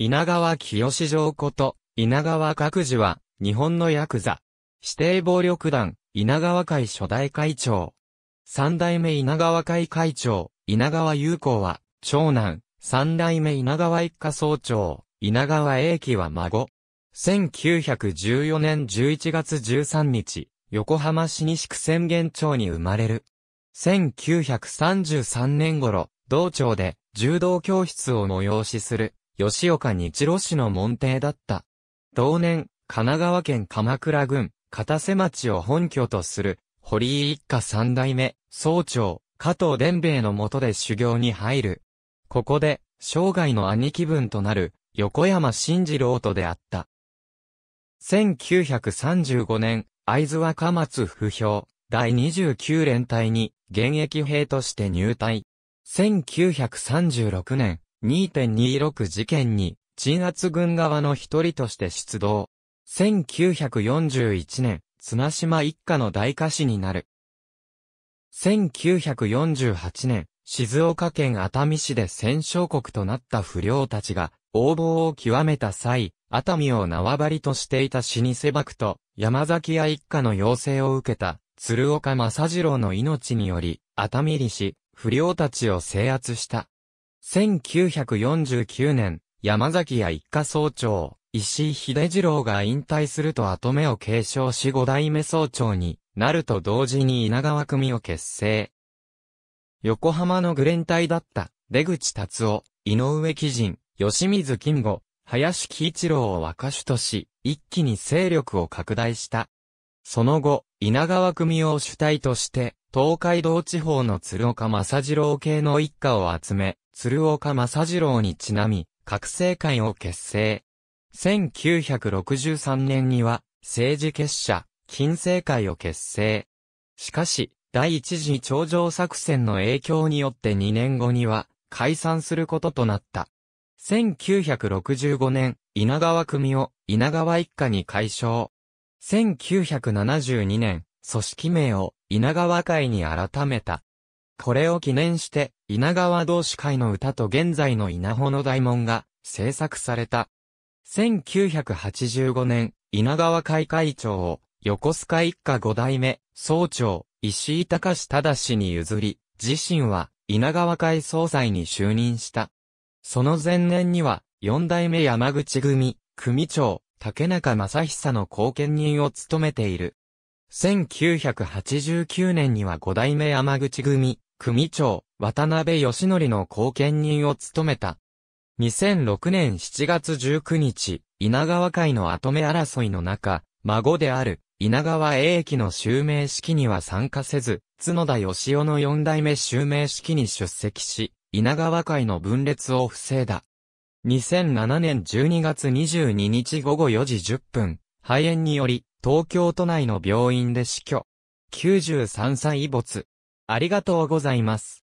稲川清志城こと、稲川各次は、日本のヤクザ。指定暴力団、稲川会初代会長。三代目稲川会会長、稲川友子は、長男。三代目稲川一家総長、稲川英樹は孫。1914年11月13日、横浜市西区宣言町に生まれる。1933年頃、同町で柔道教室を催しする。吉岡日露市の門弟だった。同年、神奈川県鎌倉郡、片瀬町を本拠とする、堀井一家三代目、総長、加藤伝兵衛の下で修行に入る。ここで、生涯の兄貴分となる、横山慎二郎と出会った。1935年、会津若松不評、第29連隊に、現役兵として入隊。1936年、2.26事件に、鎮圧軍側の一人として出動。1941年、綱島一家の大家師になる。1948年、静岡県熱海市で戦勝国となった不良たちが、横暴を極めた際、熱海を縄張りとしていた死にせばくと、山崎屋一家の要請を受けた、鶴岡正次郎の命により、熱海利氏、不良たちを制圧した。1949年、山崎屋一家総長、石井秀次郎が引退すると後目を継承し五代目総長になると同時に稲川組を結成。横浜のグレン隊だった出口達夫、井上貴人、吉水金吾、林木一郎を若手とし、一気に勢力を拡大した。その後、稲川組を主体として、東海道地方の鶴岡正次郎系の一家を集め、鶴岡正次郎にちなみ、覚醒会を結成。1963年には、政治結社、金星会を結成。しかし、第一次頂上作戦の影響によって2年後には、解散することとなった。1965年、稲川組を稲川一家に解消。1972年、組織名を稲川会に改めた。これを記念して、稲川同志会の歌と現在の稲穂の大門が制作された。1985年、稲川会会長を横須賀一家五代目総長石井隆忠に譲り、自身は稲川会総裁に就任した。その前年には、四代目山口組、組長、竹中正久の後見人を務めている。1989年には五代目山口組、組長、渡辺義則の後見人を務めた。2006年7月19日、稲川会の後目争いの中、孫である、稲川英樹の襲名式には参加せず、角田義雄の四代目襲名式に出席し、稲川会の分裂を防いだ。2007年12月22日午後4時10分、肺炎により、東京都内の病院で死去。93歳没。ありがとうございます。